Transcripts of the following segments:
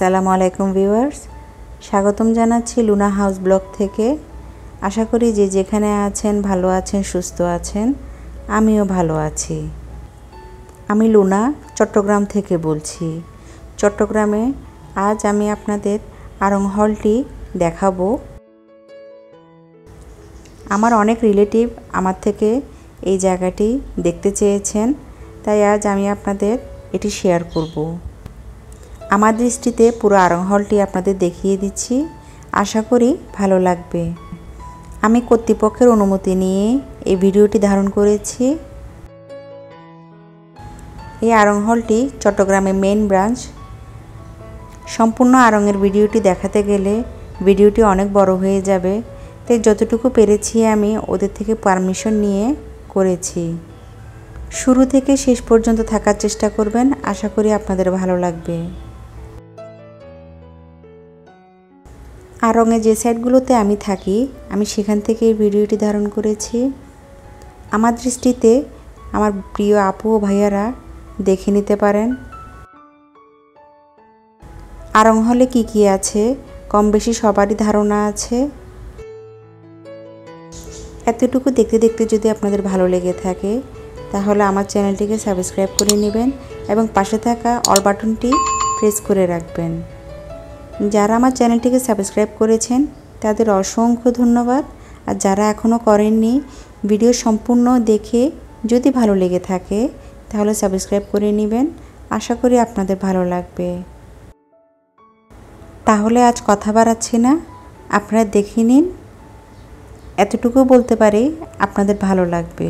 আসসালামু আলাইকুম ভিউয়ার্স স্বাগতম জানাচ্ছি লুনা হাউস ব্লগ থেকে আশা করি যে যেখানে আছেন ভালো আছেন সুস্থ আছেন আমিও ভালো আছি আমি লুনা চট্টগ্রাম থেকে বলছি চট্টগ্রামে আজ আমি আপনাদের আরং হলটি দেখাবো আমার অনেক রিলেটিভ আমার থেকে এই জায়গাটি দেখতে চেয়েছেন তাই আজ আমি আপনাদের এটি শেয়ার করবো আমার দৃষ্টিতে পুরো আরং হলটি আপনাদের দেখিয়ে দিচ্ছি আশা করি ভালো লাগবে আমি কর্তৃপক্ষের অনুমতি নিয়ে এই ভিডিওটি ধারণ করেছি এই আরং হলটি চট্টগ্রামের মেন ব্রাঞ্চ সম্পূর্ণ আরঙের ভিডিওটি দেখাতে গেলে ভিডিওটি অনেক বড় হয়ে যাবে তাই যতটুকু পেরেছি আমি ওদের থেকে পারমিশন নিয়ে করেছি শুরু থেকে শেষ পর্যন্ত থাকার চেষ্টা করবেন আশা করি আপনাদের ভালো লাগবে আরঙে যে সাইডগুলোতে আমি থাকি আমি সেখান থেকে এই ভিডিওটি ধারণ করেছি আমার দৃষ্টিতে আমার প্রিয় আপু ও ভাইয়ারা দেখে নিতে পারেন আরং হলে কি কি আছে কম বেশি সবারই ধারণা আছে এতটুকু দেখতে দেখতে যদি আপনাদের ভালো লেগে থাকে তাহলে আমার চ্যানেলটিকে সাবস্ক্রাইব করে নেবেন এবং পাশে থাকা অল বাটনটি প্রেস করে রাখবেন যারা আমার চ্যানেলটিকে সাবস্ক্রাইব করেছেন তাদের অসংখ্য ধন্যবাদ আর যারা এখনও করেননি ভিডিও সম্পূর্ণ দেখে যদি ভালো লেগে থাকে তাহলে সাবস্ক্রাইব করে নেবেন আশা করি আপনাদের ভালো লাগবে তাহলে আজ কথা বাড়াচ্ছি না আপনারা দেখে নিন এতটুকু বলতে পারি আপনাদের ভালো লাগবে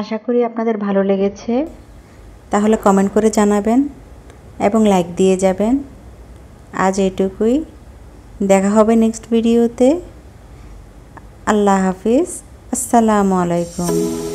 আশা করি আপনাদের ভালো লেগেছে তাহলে কমেন্ট করে জানাবেন এবং লাইক দিয়ে যাবেন আজ এটুকুই দেখা হবে নেক্সট ভিডিওতে আল্লাহ হাফিজ আসসালামু আলাইকুম